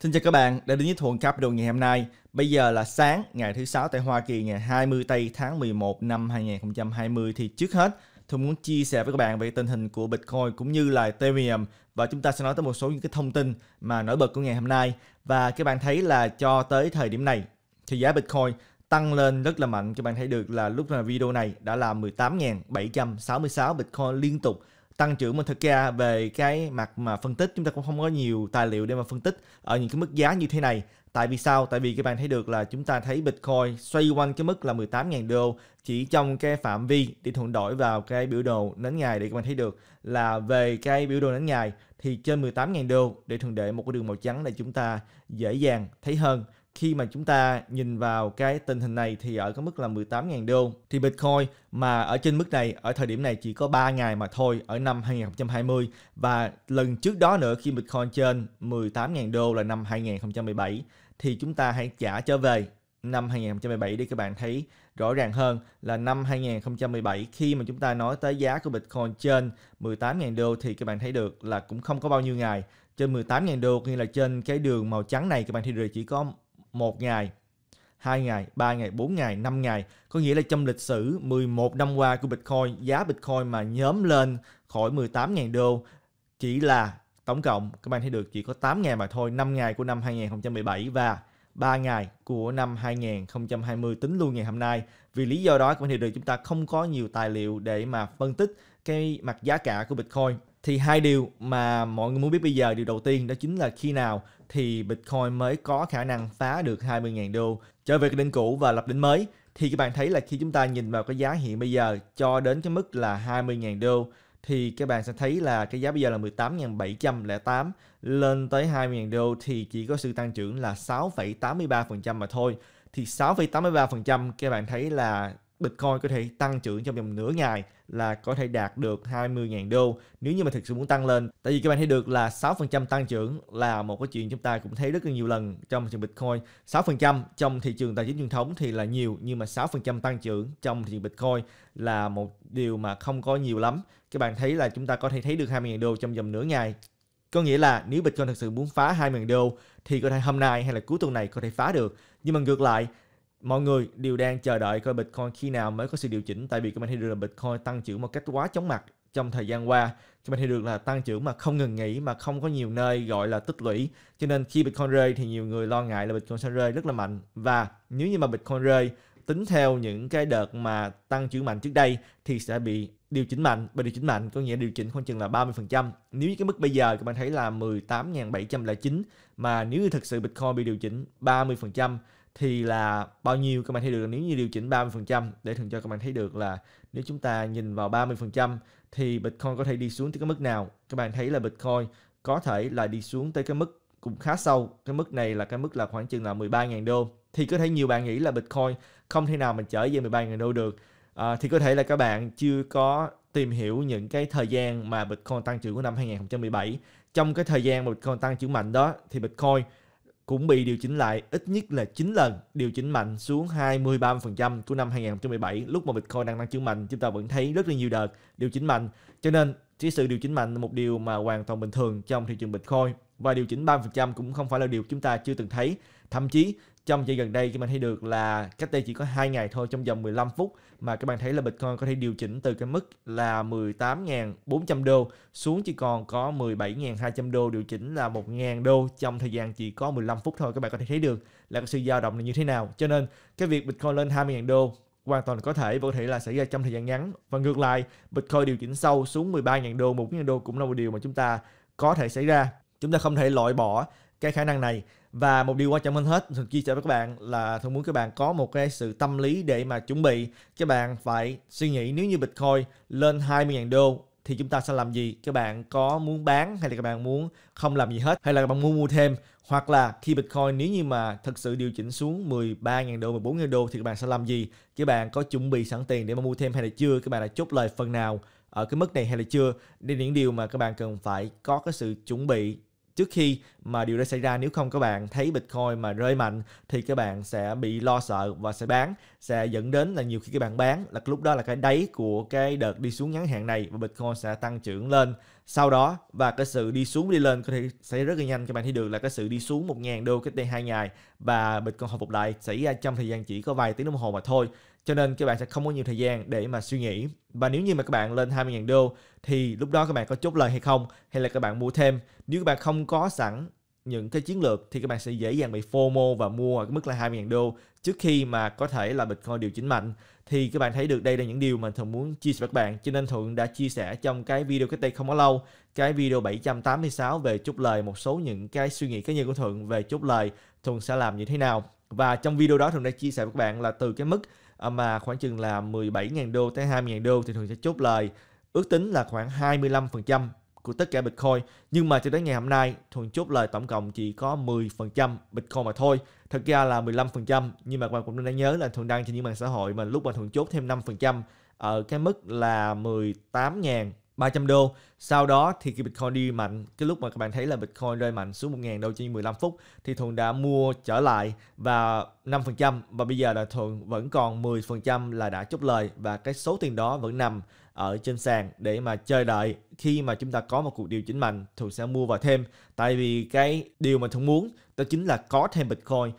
Xin chào các bạn đã đến với Thuận Capital ngày hôm nay. Bây giờ là sáng ngày thứ sáu tại Hoa Kỳ ngày 20 tây tháng 11 năm 2020 thì trước hết tôi muốn chia sẻ với các bạn về tình hình của Bitcoin cũng như là Ethereum và chúng ta sẽ nói tới một số những cái thông tin mà nổi bật của ngày hôm nay và các bạn thấy là cho tới thời điểm này thì giá Bitcoin tăng lên rất là mạnh các bạn thấy được là lúc là video này đã là 18.766 Bitcoin liên tục tăng trưởng mà thực ra về cái mặt mà phân tích chúng ta cũng không có nhiều tài liệu để mà phân tích ở những cái mức giá như thế này tại vì sao tại vì các bạn thấy được là chúng ta thấy Bitcoin xoay quanh cái mức là 18.000 đô chỉ trong cái phạm vi để thuận đổi vào cái biểu đồ nến ngày để các bạn thấy được là về cái biểu đồ nến ngày thì trên 18.000 đô để thuận để một cái đường màu trắng để chúng ta dễ dàng thấy hơn khi mà chúng ta nhìn vào cái tình hình này thì ở cái mức là 18.000 đô thì Bitcoin mà ở trên mức này ở thời điểm này chỉ có 3 ngày mà thôi ở năm 2020 và lần trước đó nữa khi Bitcoin trên 18.000 đô là năm 2017 thì chúng ta hãy trả trở về năm 2017 để các bạn thấy rõ ràng hơn là năm 2017 khi mà chúng ta nói tới giá của Bitcoin trên 18.000 đô thì các bạn thấy được là cũng không có bao nhiêu ngày trên 18.000 đô nghĩa là trên cái đường màu trắng này các bạn thấy được chỉ có một ngày, hai ngày, ba ngày, bốn ngày, năm ngày. Có nghĩa là trong lịch sử 11 năm qua của Bitcoin, giá Bitcoin mà nhóm lên khỏi 18.000 đô chỉ là tổng cộng các bạn thấy được chỉ có 8 ngày mà thôi, 5 ngày của năm 2017 và 3 ngày của năm 2020 tính luôn ngày hôm nay. Vì lý do đó các bạn thấy được chúng ta không có nhiều tài liệu để mà phân tích cái mặt giá cả của Bitcoin thì hai điều mà mọi người muốn biết bây giờ điều đầu tiên đó chính là khi nào thì Bitcoin mới có khả năng phá được 20.000 đô trở về cái đỉnh cũ và lập đỉnh mới thì các bạn thấy là khi chúng ta nhìn vào cái giá hiện bây giờ cho đến cái mức là 20.000 đô thì các bạn sẽ thấy là cái giá bây giờ là 18.708 lên tới 20.000 đô thì chỉ có sự tăng trưởng là 6,83% mà thôi. Thì 6,83% các bạn thấy là Bitcoin có thể tăng trưởng trong vòng nửa ngày là có thể đạt được 20.000 đô nếu như mà thực sự muốn tăng lên. Tại vì các bạn thấy được là 6% tăng trưởng là một cái chuyện chúng ta cũng thấy rất là nhiều lần trong thị trường Bitcoin. 6% trong thị trường tài chính truyền thống thì là nhiều nhưng mà 6% tăng trưởng trong thị trường Bitcoin là một điều mà không có nhiều lắm. Các bạn thấy là chúng ta có thể thấy được 20.000 đô trong vòng nửa ngày. Có nghĩa là nếu Bitcoin thực sự muốn phá 20.000 đô thì có thể hôm nay hay là cuối tuần này có thể phá được. Nhưng mà ngược lại, mọi người đều đang chờ đợi coi Bitcoin khi nào mới có sự điều chỉnh tại vì các bạn thấy được là Bitcoin tăng trưởng một cách quá chóng mặt trong thời gian qua các bạn thấy được là tăng trưởng mà không ngừng nghỉ mà không có nhiều nơi gọi là tích lũy cho nên khi Bitcoin rơi thì nhiều người lo ngại là Bitcoin sẽ rơi rất là mạnh và nếu như mà Bitcoin rơi tính theo những cái đợt mà tăng trưởng mạnh trước đây thì sẽ bị điều chỉnh mạnh và điều chỉnh mạnh có nghĩa điều chỉnh khoảng chừng là 30%. Nếu như cái mức bây giờ các bạn thấy là 18.709 mà nếu như thực sự Bitcoin bị điều chỉnh 30% thì là bao nhiêu các bạn thấy được nếu như điều chỉnh 30% để thường cho các bạn thấy được là nếu chúng ta nhìn vào 30% thì Bitcoin có thể đi xuống tới cái mức nào. Các bạn thấy là Bitcoin có thể là đi xuống tới cái mức cũng khá sâu. Cái mức này là cái mức là khoảng chừng là 13.000 đô. Thì có thể nhiều bạn nghĩ là Bitcoin không thể nào mình trở về 13.000 đô được. À, thì có thể là các bạn chưa có tìm hiểu những cái thời gian mà Bitcoin tăng trưởng của năm 2017. Trong cái thời gian mà Bitcoin tăng trưởng mạnh đó thì Bitcoin cũng bị điều chỉnh lại ít nhất là 9 lần, điều chỉnh mạnh xuống 23% của năm 2017 lúc mà Bitcoin đang tăng trưởng mạnh chúng ta vẫn thấy rất là nhiều đợt điều chỉnh mạnh. Cho nên chỉ sự điều chỉnh mạnh là một điều mà hoàn toàn bình thường trong thị trường Bitcoin và điều chỉnh 3% cũng không phải là điều chúng ta chưa từng thấy. Thậm chí trong giai gần đây các bạn thấy được là cách đây chỉ có 2 ngày thôi trong vòng 15 phút mà các bạn thấy là Bitcoin có thể điều chỉnh từ cái mức là 18.400 đô xuống chỉ còn có 17.200 đô điều chỉnh là 1.000 đô trong thời gian chỉ có 15 phút thôi các bạn có thể thấy được là cái sự dao động là như thế nào cho nên cái việc Bitcoin lên 20.000 đô hoàn toàn có thể và có thể là xảy ra trong thời gian ngắn và ngược lại Bitcoin điều chỉnh sâu xuống 13.000 đô 1.000 đô cũng là một điều mà chúng ta có thể xảy ra chúng ta không thể loại bỏ cái khả năng này và một điều quan trọng hơn hết mình chia sẻ với các bạn là thường muốn các bạn có một cái sự tâm lý để mà chuẩn bị các bạn phải suy nghĩ nếu như bitcoin lên 20.000 đô thì chúng ta sẽ làm gì các bạn có muốn bán hay là các bạn muốn không làm gì hết hay là các bạn muốn mua thêm hoặc là khi Bitcoin nếu như mà thật sự điều chỉnh xuống 13.000 đô, 14.000 đô thì các bạn sẽ làm gì? Các bạn có chuẩn bị sẵn tiền để mà mua thêm hay là chưa? Các bạn đã chốt lời phần nào ở cái mức này hay là chưa? Đây là những điều mà các bạn cần phải có cái sự chuẩn bị trước khi mà điều đó xảy ra nếu không các bạn thấy Bitcoin mà rơi mạnh thì các bạn sẽ bị lo sợ và sẽ bán sẽ dẫn đến là nhiều khi các bạn bán là lúc đó là cái đáy của cái đợt đi xuống ngắn hạn này và Bitcoin sẽ tăng trưởng lên sau đó và cái sự đi xuống đi lên có thể xảy rất là nhanh các bạn thấy được là cái sự đi xuống 1.000 đô cách đây hai ngày và Bitcoin hồi phục lại xảy ra trong thời gian chỉ có vài tiếng đồng hồ mà thôi cho nên các bạn sẽ không có nhiều thời gian để mà suy nghĩ và nếu như mà các bạn lên 20.000 đô thì lúc đó các bạn có chốt lời hay không hay là các bạn mua thêm nếu các bạn không có sẵn những cái chiến lược thì các bạn sẽ dễ dàng bị FOMO và mua ở cái mức là 20.000 đô trước khi mà có thể là Bitcoin điều chỉnh mạnh thì các bạn thấy được đây là những điều mà thường muốn chia sẻ với các bạn cho nên Thuận đã chia sẻ trong cái video cách đây không có lâu cái video 786 về chốt lời một số những cái suy nghĩ cá nhân của Thuận về chốt lời Thuận sẽ làm như thế nào và trong video đó Thuận đã chia sẻ với các bạn là từ cái mức À, mà khoảng chừng là 17.000 đô tới 20.000 đô thì thường sẽ chốt lời ước tính là khoảng 25% của tất cả Bitcoin. Nhưng mà cho đến ngày hôm nay, thường chốt lời tổng cộng chỉ có 10% Bitcoin mà thôi. Thật ra là 15%, nhưng mà bạn cũng nên nhớ là thường đăng trên những mạng xã hội mà lúc mà thường chốt thêm 5% ở cái mức là 18.000 300 đô. Sau đó thì khi Bitcoin đi mạnh, cái lúc mà các bạn thấy là Bitcoin rơi mạnh xuống 1.000 đô trên 15 phút thì Thuận đã mua trở lại và 5% và bây giờ là Thuận vẫn còn 10% là đã chốt lời và cái số tiền đó vẫn nằm ở trên sàn để mà chờ đợi khi mà chúng ta có một cuộc điều chỉnh mạnh Thuận sẽ mua vào thêm tại vì cái điều mà Thuận muốn đó chính là có thêm Bitcoin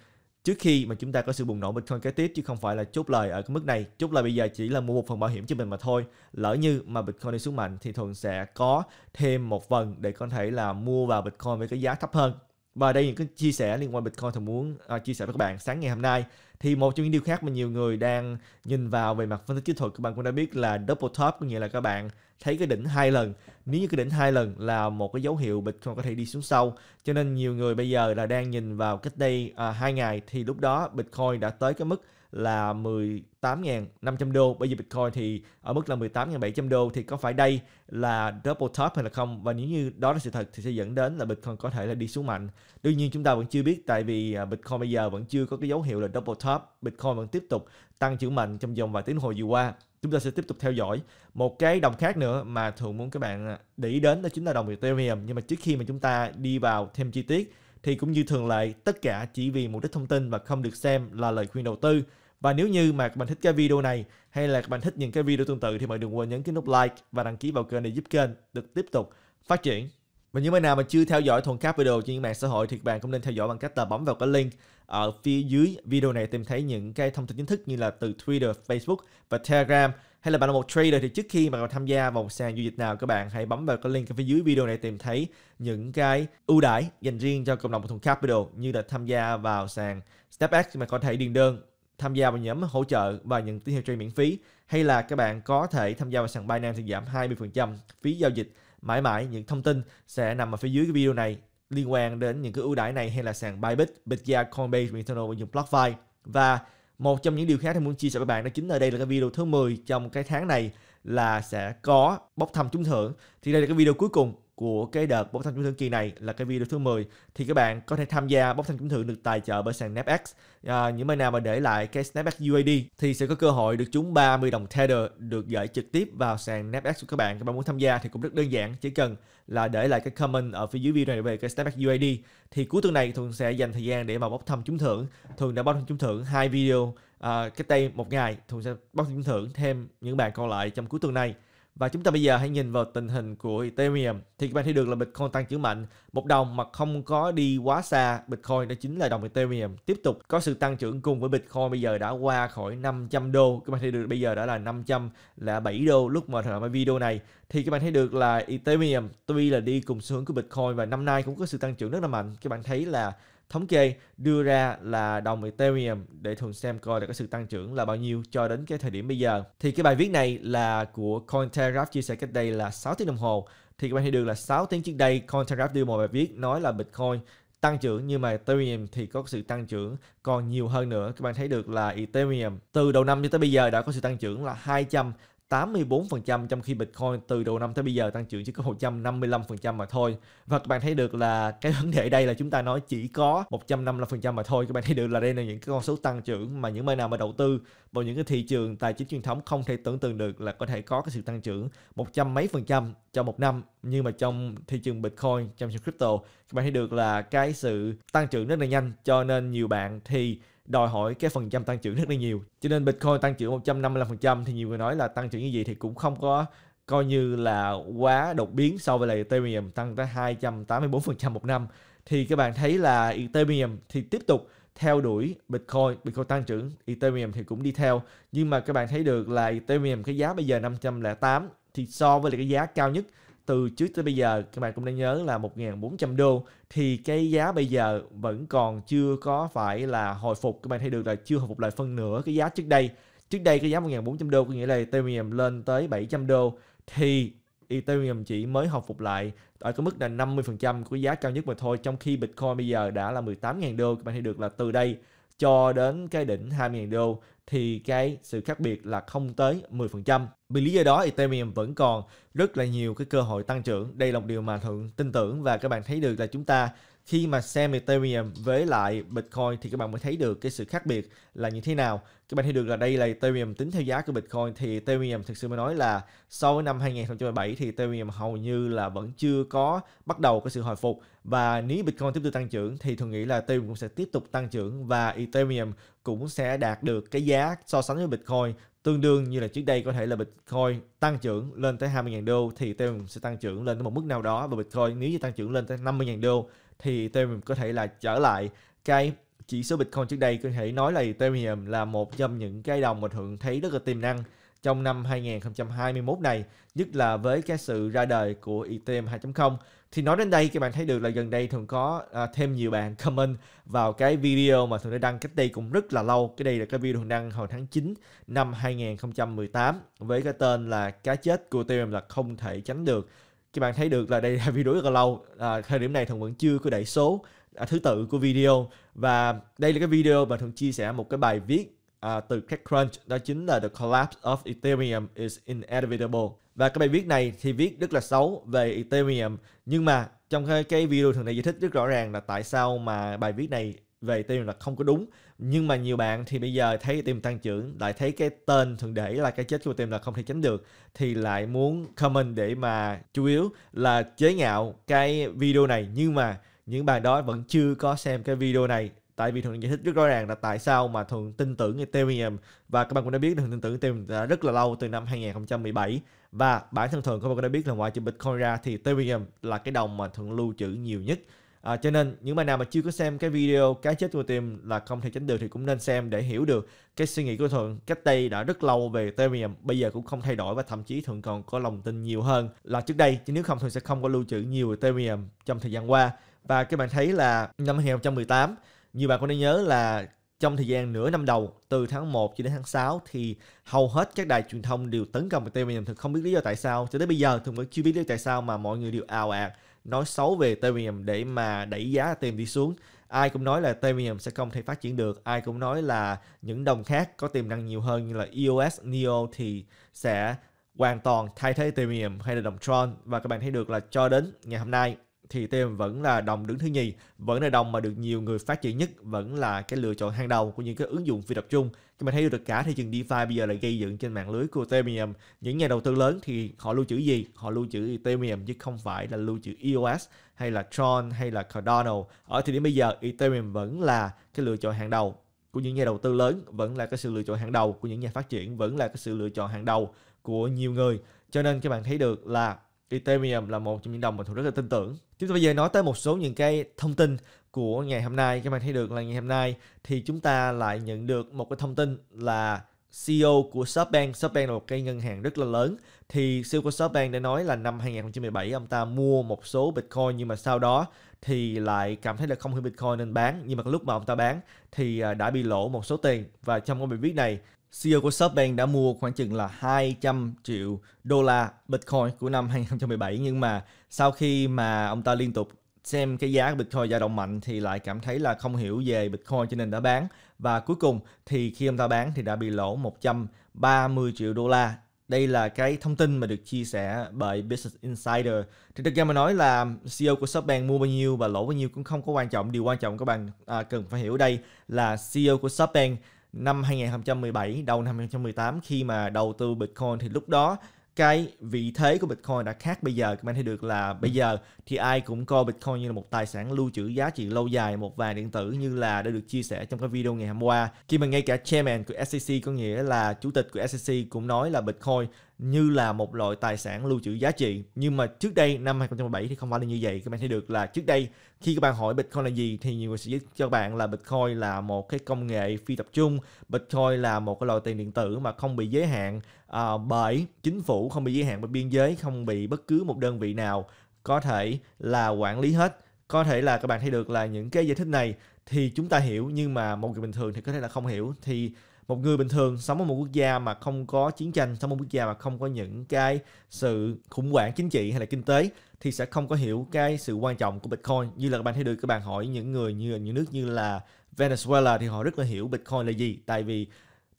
trước khi mà chúng ta có sự bùng nổ Bitcoin kế tiếp chứ không phải là chốt lời ở cái mức này. Chốt lời bây giờ chỉ là mua một phần bảo hiểm cho mình mà thôi. Lỡ như mà Bitcoin đi xuống mạnh thì Thuận sẽ có thêm một phần để có thể là mua vào Bitcoin với cái giá thấp hơn. Và đây những cái chia sẻ liên quan Bitcoin Thuận muốn uh, chia sẻ với các bạn sáng ngày hôm nay thì một trong những điều khác mà nhiều người đang nhìn vào về mặt phân tích kỹ thuật các bạn cũng đã biết là double top có nghĩa là các bạn thấy cái đỉnh hai lần nếu như cái đỉnh hai lần là một cái dấu hiệu Bitcoin có thể đi xuống sâu cho nên nhiều người bây giờ là đang nhìn vào cách đây à, hai ngày thì lúc đó Bitcoin đã tới cái mức là 18.500 đô. Bây giờ Bitcoin thì ở mức là 18.700 đô thì có phải đây là double top hay là không? Và nếu như đó là sự thật thì sẽ dẫn đến là Bitcoin có thể là đi xuống mạnh. Đương nhiên chúng ta vẫn chưa biết tại vì à, Bitcoin bây giờ vẫn chưa có cái dấu hiệu là double top. Bitcoin vẫn tiếp tục tăng trưởng mạnh trong vòng vài tiếng hồi vừa qua chúng ta sẽ tiếp tục theo dõi một cái đồng khác nữa mà thường muốn các bạn à, để ý đến đó chính là đồng Ethereum nhưng mà trước khi mà chúng ta đi vào thêm chi tiết thì cũng như thường lệ, tất cả chỉ vì mục đích thông tin và không được xem là lời khuyên đầu tư. Và nếu như mà các bạn thích cái video này hay là các bạn thích những cái video tương tự thì mọi đừng quên nhấn cái nút like và đăng ký vào kênh để giúp kênh được tiếp tục phát triển. Và những bạn nào mà chưa theo dõi Thuần các Video trên những mạng xã hội thì các bạn cũng nên theo dõi bằng cách là bấm vào cái link ở phía dưới video này tìm thấy những cái thông tin chính thức như là từ Twitter, Facebook và Telegram hay là bạn là một trader thì trước khi mà bạn tham gia vào một sàn giao dịch nào các bạn hãy bấm vào cái link ở phía dưới video này tìm thấy những cái ưu đãi dành riêng cho cộng đồng của Thùng Capital như là tham gia vào sàn StepX mà có thể điền đơn tham gia vào nhóm hỗ trợ và nhận tín hiệu trade miễn phí hay là các bạn có thể tham gia vào sàn Binance thì giảm 20% phí giao dịch mãi mãi những thông tin sẽ nằm ở phía dưới cái video này liên quan đến những cái ưu đãi này hay là sàn Bybit, Bitga, Coinbase, Metano và những BlockFi và một trong những điều khác thì muốn chia sẻ với bạn đó chính là đây là cái video thứ 10 trong cái tháng này là sẽ có bốc thăm trúng thưởng thì đây là cái video cuối cùng của cái đợt bốc thăm trúng thưởng kỳ này là cái video thứ 10 thì các bạn có thể tham gia bốc thăm trúng thưởng được tài trợ bởi sàn NapX. E à, những bên nào mà để lại cái NapX e UAD thì sẽ có cơ hội được trúng 30 đồng Tether được gửi trực tiếp vào sàn NapX e của các bạn. Các bạn muốn tham gia thì cũng rất đơn giản, chỉ cần là để lại cái comment ở phía dưới video này về cái NapX UAD thì cuối tuần này thường sẽ dành thời gian để mà bốc thăm trúng thưởng. Thường đã bốc thăm trúng thưởng hai video à, cách đây một ngày thường sẽ bốc thăm trúng thưởng thêm những bạn còn lại trong cuối tuần này và chúng ta bây giờ hãy nhìn vào tình hình của Ethereum thì các bạn thấy được là Bitcoin tăng trưởng mạnh. Một đồng mà không có đi quá xa Bitcoin đó chính là đồng Ethereum. Tiếp tục có sự tăng trưởng cùng với Bitcoin bây giờ đã qua khỏi 500 đô. Các bạn thấy được bây giờ đã là 500 là 7 đô lúc mà thời video này thì các bạn thấy được là Ethereum tuy là đi cùng xu hướng của Bitcoin và năm nay cũng có sự tăng trưởng rất là mạnh. Các bạn thấy là Thống kê đưa ra là đồng Ethereum để thường xem coi là cái sự tăng trưởng là bao nhiêu cho đến cái thời điểm bây giờ. Thì cái bài viết này là của Cointelegraph chia sẻ cách đây là 6 tiếng đồng hồ. Thì các bạn thấy được là 6 tiếng trước đây Cointelegraph đưa một bài viết nói là Bitcoin tăng trưởng nhưng mà Ethereum thì có sự tăng trưởng còn nhiều hơn nữa. Các bạn thấy được là Ethereum từ đầu năm cho tới bây giờ đã có sự tăng trưởng là 200 84% trong khi Bitcoin từ đầu năm tới bây giờ tăng trưởng chỉ có 155% mà thôi. Và các bạn thấy được là cái vấn đề đây là chúng ta nói chỉ có 155% mà thôi. Các bạn thấy được là đây là những cái con số tăng trưởng mà những nơi nào mà đầu tư vào những cái thị trường tài chính truyền thống không thể tưởng tượng được là có thể có cái sự tăng trưởng một trăm mấy phần trăm trong một năm. Nhưng mà trong thị trường Bitcoin, trong crypto, các bạn thấy được là cái sự tăng trưởng rất là nhanh cho nên nhiều bạn thì đòi hỏi cái phần trăm tăng trưởng rất là nhiều cho nên Bitcoin tăng trưởng 155% thì nhiều người nói là tăng trưởng như vậy thì cũng không có coi như là quá đột biến so với lại Ethereum tăng tới 284% một năm thì các bạn thấy là Ethereum thì tiếp tục theo đuổi Bitcoin, Bitcoin tăng trưởng, Ethereum thì cũng đi theo. Nhưng mà các bạn thấy được là Ethereum cái giá bây giờ 508 thì so với lại cái giá cao nhất từ trước tới bây giờ các bạn cũng nên nhớ là 1.400 đô thì cái giá bây giờ vẫn còn chưa có phải là hồi phục các bạn thấy được là chưa hồi phục lại phân nửa cái giá trước đây trước đây cái giá 1.400 đô có nghĩa là Ethereum lên tới 700 đô thì Ethereum chỉ mới hồi phục lại ở cái mức là 50% của giá cao nhất mà thôi trong khi Bitcoin bây giờ đã là 18.000 đô các bạn thấy được là từ đây cho đến cái đỉnh 2.000 đô thì cái sự khác biệt là không tới 10%. Vì lý do đó Ethereum vẫn còn rất là nhiều cái cơ hội tăng trưởng. Đây là một điều mà Thượng tin tưởng và các bạn thấy được là chúng ta khi mà xem Ethereum với lại Bitcoin thì các bạn mới thấy được cái sự khác biệt là như thế nào. Các bạn thấy được là đây là Ethereum tính theo giá của Bitcoin thì Ethereum thực sự mới nói là so với năm 2017 thì Ethereum hầu như là vẫn chưa có bắt đầu cái sự hồi phục và nếu Bitcoin tiếp tục tăng trưởng thì thường nghĩ là Ethereum cũng sẽ tiếp tục tăng trưởng và Ethereum cũng sẽ đạt được cái giá so sánh với Bitcoin tương đương như là trước đây có thể là Bitcoin tăng trưởng lên tới 20.000 đô thì Ethereum sẽ tăng trưởng lên tới một mức nào đó và Bitcoin nếu như tăng trưởng lên tới 50.000 đô thì Ethereum có thể là trở lại cái chỉ số Bitcoin trước đây có thể nói là Ethereum là một trong những cái đồng mà Thượng thấy rất là tiềm năng trong năm 2021 này, nhất là với cái sự ra đời của Ethereum 2.0. Thì nói đến đây các bạn thấy được là gần đây thường có à, thêm nhiều bạn comment vào cái video mà thường đã đăng cách đây cũng rất là lâu. Cái đây là cái video thường đăng hồi tháng 9 năm 2018 với cái tên là cá chết của Ethereum là không thể tránh được các bạn thấy được là đây là video rất là lâu à, thời điểm này thần vẫn chưa có đẩy số à, thứ tự của video và đây là cái video mà thần chia sẻ một cái bài viết à, từ TechCrunch đó chính là the collapse of Ethereum is inevitable và cái bài viết này thì viết rất là xấu về Ethereum nhưng mà trong cái, cái video thường này giải thích rất rõ ràng là tại sao mà bài viết này về tiêu là không có đúng nhưng mà nhiều bạn thì bây giờ thấy team tăng trưởng lại thấy cái tên thường để là cái chết của team là không thể tránh được thì lại muốn comment để mà chủ yếu là chế nhạo cái video này nhưng mà những bạn đó vẫn chưa có xem cái video này tại vì thường giải thích rất rõ ràng là tại sao mà thường tin tưởng Ethereum và các bạn cũng đã biết thường tin tưởng Ethereum đã rất là lâu từ năm 2017 và bản thân thường các bạn cũng đã biết là ngoài trừ Bitcoin ra thì Ethereum là cái đồng mà thường lưu trữ nhiều nhất À, cho nên những bạn nào mà chưa có xem cái video cái chết của Tim là không thể tránh được thì cũng nên xem để hiểu được cái suy nghĩ của Thuận cách đây đã rất lâu về Ethereum bây giờ cũng không thay đổi và thậm chí Thuận còn có lòng tin nhiều hơn là trước đây chứ nếu không Thuận sẽ không có lưu trữ nhiều Ethereum trong thời gian qua và các bạn thấy là năm 2018 nhiều bạn có nên nhớ là trong thời gian nửa năm đầu từ tháng 1 cho đến tháng 6 thì hầu hết các đài truyền thông đều tấn công Ethereum thực không biết lý do tại sao cho tới bây giờ thường vẫn chưa biết lý do tại sao mà mọi người đều ào ạt à nói xấu về Ethereum để mà đẩy giá Ethereum đi xuống. Ai cũng nói là Ethereum sẽ không thể phát triển được, ai cũng nói là những đồng khác có tiềm năng nhiều hơn như là EOS, NEO thì sẽ hoàn toàn thay thế Ethereum hay là đồng Tron và các bạn thấy được là cho đến ngày hôm nay thì TM vẫn là đồng đứng thứ nhì, vẫn là đồng mà được nhiều người phát triển nhất, vẫn là cái lựa chọn hàng đầu của những cái ứng dụng phi tập trung. Khi mà thấy được cả thị trường DeFi bây giờ là gây dựng trên mạng lưới của Ethereum, những nhà đầu tư lớn thì họ lưu trữ gì? Họ lưu trữ Ethereum chứ không phải là lưu trữ EOS hay là Tron hay là Cardano. Ở thời điểm bây giờ Ethereum vẫn là cái lựa chọn hàng đầu của những nhà đầu tư lớn, vẫn là cái sự lựa chọn hàng đầu của những nhà phát triển, vẫn là cái sự lựa chọn hàng đầu của nhiều người. Cho nên các bạn thấy được là Ethereum là một trong những đồng mà Thuận rất là tin tưởng. Chúng ta bây giờ nói tới một số những cái thông tin của ngày hôm nay. Các bạn thấy được là ngày hôm nay thì chúng ta lại nhận được một cái thông tin là CEO của SoftBank, SoftBank là một cái ngân hàng rất là lớn thì CEO của SoftBank đã nói là năm 2017 ông ta mua một số Bitcoin nhưng mà sau đó thì lại cảm thấy là không hiểu Bitcoin nên bán nhưng mà lúc mà ông ta bán thì à, đã bị lỗ một số tiền và trong cái bài viết này CEO của SoftBank đã mua khoảng chừng là 200 triệu đô la Bitcoin của năm 2017 nhưng mà sau khi mà ông ta liên tục xem cái giá của Bitcoin dao động mạnh thì lại cảm thấy là không hiểu về Bitcoin cho nên đã bán và cuối cùng thì khi ông ta bán thì đã bị lỗ 130 triệu đô la. Đây là cái thông tin mà được chia sẻ bởi Business Insider. Thì thực ra mà nói là CEO của SoftBank mua bao nhiêu và lỗ bao nhiêu cũng không có quan trọng. Điều quan trọng các bạn à, cần phải hiểu đây là CEO của SoftBank năm 2017 đầu năm 2018 khi mà đầu tư Bitcoin thì lúc đó cái vị thế của Bitcoin đã khác bây giờ. Các bạn thấy được là bây giờ thì ai cũng coi Bitcoin như là một tài sản lưu trữ giá trị lâu dài, một vàng điện tử như là đã được chia sẻ trong cái video ngày hôm qua. Khi mà ngay cả chairman của SEC có nghĩa là chủ tịch của SEC cũng nói là Bitcoin như là một loại tài sản lưu trữ giá trị nhưng mà trước đây năm 2017 thì không phải là như vậy các bạn thấy được là trước đây khi các bạn hỏi Bitcoin là gì thì nhiều người sẽ cho các bạn là Bitcoin là một cái công nghệ phi tập trung Bitcoin là một cái loại tiền điện tử mà không bị giới hạn uh, bởi chính phủ không bị giới hạn bởi biên giới không bị bất cứ một đơn vị nào có thể là quản lý hết có thể là các bạn thấy được là những cái giải thích này thì chúng ta hiểu nhưng mà một người bình thường thì có thể là không hiểu thì một người bình thường sống ở một quốc gia mà không có chiến tranh sống ở một quốc gia mà không có những cái sự khủng hoảng chính trị hay là kinh tế thì sẽ không có hiểu cái sự quan trọng của bitcoin như là các bạn thấy được các bạn hỏi những người như những nước như là Venezuela thì họ rất là hiểu bitcoin là gì tại vì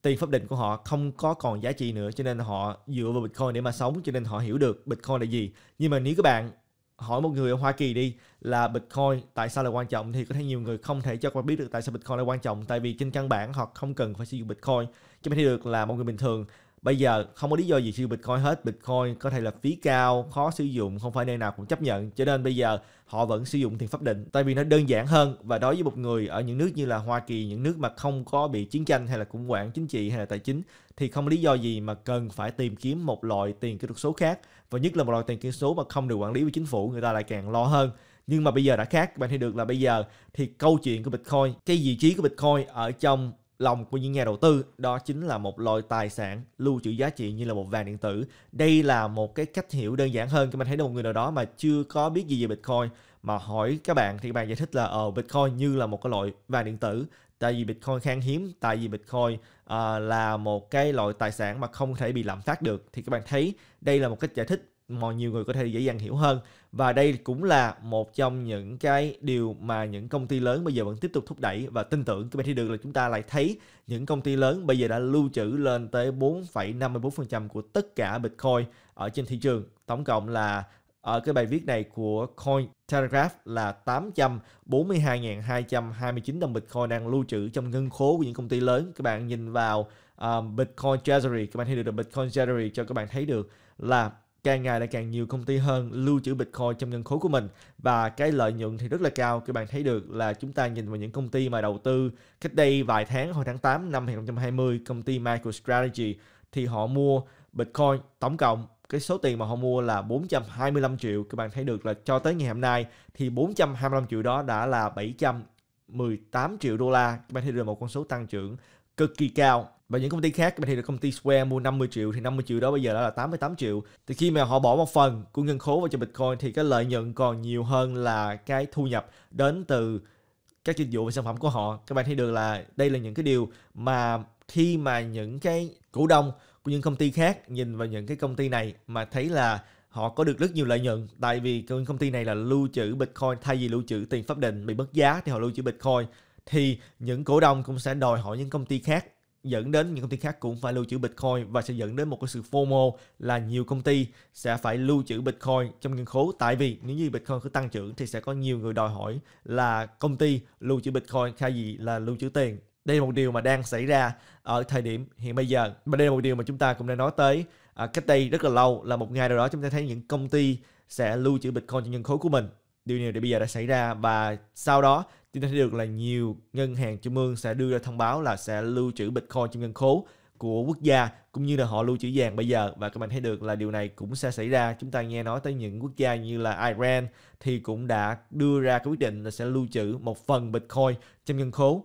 tiền pháp định của họ không có còn giá trị nữa cho nên họ dựa vào bitcoin để mà sống cho nên họ hiểu được bitcoin là gì nhưng mà nếu các bạn hỏi một người ở Hoa Kỳ đi là Bitcoin tại sao là quan trọng thì có thể nhiều người không thể cho qua biết được tại sao Bitcoin là quan trọng tại vì trên căn bản họ không cần phải sử dụng Bitcoin cho mình thấy được là một người bình thường bây giờ không có lý do gì sử dụng Bitcoin hết Bitcoin có thể là phí cao khó sử dụng không phải nơi nào cũng chấp nhận cho nên bây giờ họ vẫn sử dụng tiền pháp định tại vì nó đơn giản hơn và đối với một người ở những nước như là Hoa Kỳ những nước mà không có bị chiến tranh hay là khủng hoảng chính trị hay là tài chính thì không lý do gì mà cần phải tìm kiếm một loại tiền kỹ thuật số khác và nhất là một loại tiền kỹ thuật số mà không được quản lý của chính phủ người ta lại càng lo hơn nhưng mà bây giờ đã khác bạn thấy được là bây giờ thì câu chuyện của bitcoin cái vị trí của bitcoin ở trong lòng của những nhà đầu tư đó chính là một loại tài sản lưu trữ giá trị như là một vàng điện tử đây là một cái cách hiểu đơn giản hơn các bạn thấy là một người nào đó mà chưa có biết gì về bitcoin mà hỏi các bạn thì các bạn giải thích là ở ờ, bitcoin như là một cái loại vàng điện tử tại vì Bitcoin khan hiếm tại vì Bitcoin uh, là một cái loại tài sản mà không thể bị lạm phát được thì các bạn thấy đây là một cách giải thích mà nhiều người có thể dễ dàng hiểu hơn và đây cũng là một trong những cái điều mà những công ty lớn bây giờ vẫn tiếp tục thúc đẩy và tin tưởng các bạn thấy được là chúng ta lại thấy những công ty lớn bây giờ đã lưu trữ lên tới 4,54% của tất cả Bitcoin ở trên thị trường tổng cộng là ở ờ, cái bài viết này của Coin Telegraph là 842.229 đồng Bitcoin đang lưu trữ trong ngân khố của những công ty lớn. Các bạn nhìn vào um, Bitcoin Treasury, các bạn thấy được, được Bitcoin Treasury cho các bạn thấy được là càng ngày lại càng nhiều công ty hơn lưu trữ Bitcoin trong ngân khố của mình và cái lợi nhuận thì rất là cao. Các bạn thấy được là chúng ta nhìn vào những công ty mà đầu tư cách đây vài tháng hồi tháng 8 năm 2020, công ty MicroStrategy thì họ mua Bitcoin tổng cộng cái số tiền mà họ mua là 425 triệu các bạn thấy được là cho tới ngày hôm nay thì 425 triệu đó đã là 718 triệu đô la các bạn thấy được một con số tăng trưởng cực kỳ cao và những công ty khác các bạn thấy được công ty Square mua 50 triệu thì 50 triệu đó bây giờ đã là 88 triệu thì khi mà họ bỏ một phần của ngân khố vào cho Bitcoin thì cái lợi nhuận còn nhiều hơn là cái thu nhập đến từ các dịch vụ và sản phẩm của họ các bạn thấy được là đây là những cái điều mà khi mà những cái cổ đông của những công ty khác nhìn vào những cái công ty này mà thấy là họ có được rất nhiều lợi nhuận tại vì công ty này là lưu trữ bitcoin thay vì lưu trữ tiền pháp định bị mất giá thì họ lưu trữ bitcoin thì những cổ đông cũng sẽ đòi hỏi những công ty khác dẫn đến những công ty khác cũng phải lưu trữ bitcoin và sẽ dẫn đến một cái sự FOMO là nhiều công ty sẽ phải lưu trữ bitcoin trong ngân khố tại vì nếu như bitcoin cứ tăng trưởng thì sẽ có nhiều người đòi hỏi là công ty lưu trữ bitcoin thay vì là lưu trữ tiền đây là một điều mà đang xảy ra ở thời điểm hiện bây giờ mà đây là một điều mà chúng ta cũng đã nói tới à, cách đây rất là lâu là một ngày nào đó chúng ta thấy những công ty sẽ lưu trữ bitcoin cho nhân khối của mình điều này để bây giờ đã xảy ra và sau đó chúng ta thấy được là nhiều ngân hàng trung ương sẽ đưa ra thông báo là sẽ lưu trữ bitcoin trong ngân khố của quốc gia cũng như là họ lưu trữ vàng bây giờ và các bạn thấy được là điều này cũng sẽ xảy ra chúng ta nghe nói tới những quốc gia như là Iran thì cũng đã đưa ra cái quyết định là sẽ lưu trữ một phần bitcoin trong ngân khố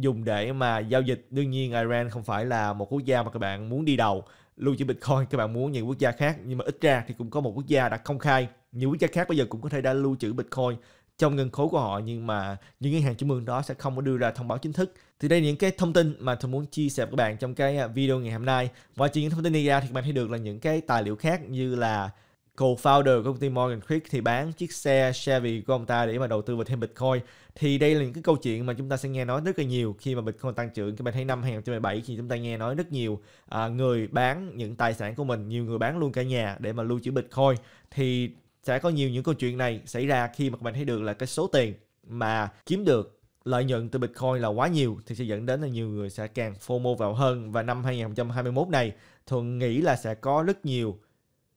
dùng để mà giao dịch đương nhiên Iran không phải là một quốc gia mà các bạn muốn đi đầu lưu trữ Bitcoin các bạn muốn những quốc gia khác nhưng mà ít ra thì cũng có một quốc gia đã công khai nhiều quốc gia khác bây giờ cũng có thể đã lưu trữ Bitcoin trong ngân khố của họ nhưng mà những ngân hàng trung ương đó sẽ không có đưa ra thông báo chính thức thì đây là những cái thông tin mà tôi muốn chia sẻ với các bạn trong cái à, video ngày hôm nay ngoài trừ những thông tin này ra thì các bạn thấy được là những cái tài liệu khác như là co-founder của công ty Morgan Creek thì bán chiếc xe Chevy của ông ta để mà đầu tư vào thêm Bitcoin thì đây là những cái câu chuyện mà chúng ta sẽ nghe nói rất là nhiều khi mà Bitcoin tăng trưởng các bạn thấy năm 2017 thì chúng ta nghe nói rất nhiều à, người bán những tài sản của mình nhiều người bán luôn cả nhà để mà lưu trữ Bitcoin thì sẽ có nhiều những câu chuyện này xảy ra khi mà các bạn thấy được là cái số tiền mà kiếm được lợi nhuận từ Bitcoin là quá nhiều thì sẽ dẫn đến là nhiều người sẽ càng FOMO vào hơn và năm 2021 này Thuận nghĩ là sẽ có rất nhiều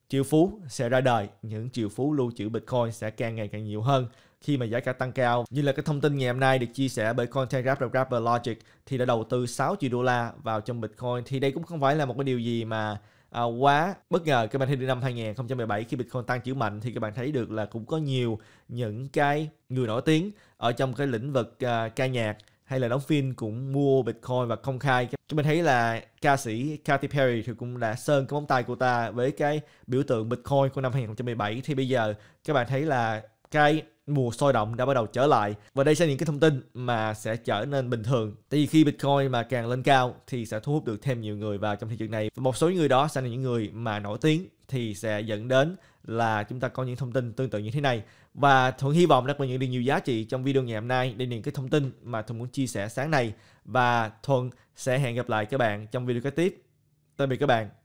triệu phú sẽ ra đời, những triệu phú lưu trữ Bitcoin sẽ càng ngày càng nhiều hơn khi mà giá cả tăng cao. Như là cái thông tin ngày hôm nay được chia sẻ bởi Content Rapper Rapper Logic thì đã đầu tư 6 triệu đô la vào trong Bitcoin thì đây cũng không phải là một cái điều gì mà à, quá bất ngờ các bạn thấy năm 2017 khi Bitcoin tăng trưởng mạnh thì các bạn thấy được là cũng có nhiều những cái người nổi tiếng ở trong cái lĩnh vực à, ca nhạc hay là đóng phim cũng mua Bitcoin và công khai chúng mình thấy là ca sĩ Katy Perry thì cũng đã sơn cái móng tay của ta với cái biểu tượng Bitcoin của năm 2017 thì bây giờ các bạn thấy là cái mùa sôi động đã bắt đầu trở lại và đây sẽ là những cái thông tin mà sẽ trở nên bình thường tại vì khi bitcoin mà càng lên cao thì sẽ thu hút được thêm nhiều người vào trong thị trường này và một số người đó sẽ là những người mà nổi tiếng thì sẽ dẫn đến là chúng ta có những thông tin tương tự như thế này và thuận hy vọng đã có những điều nhiều giá trị trong video ngày hôm nay để những cái thông tin mà thuận muốn chia sẻ sáng nay và thuận sẽ hẹn gặp lại các bạn trong video kế tiếp tạm biệt các bạn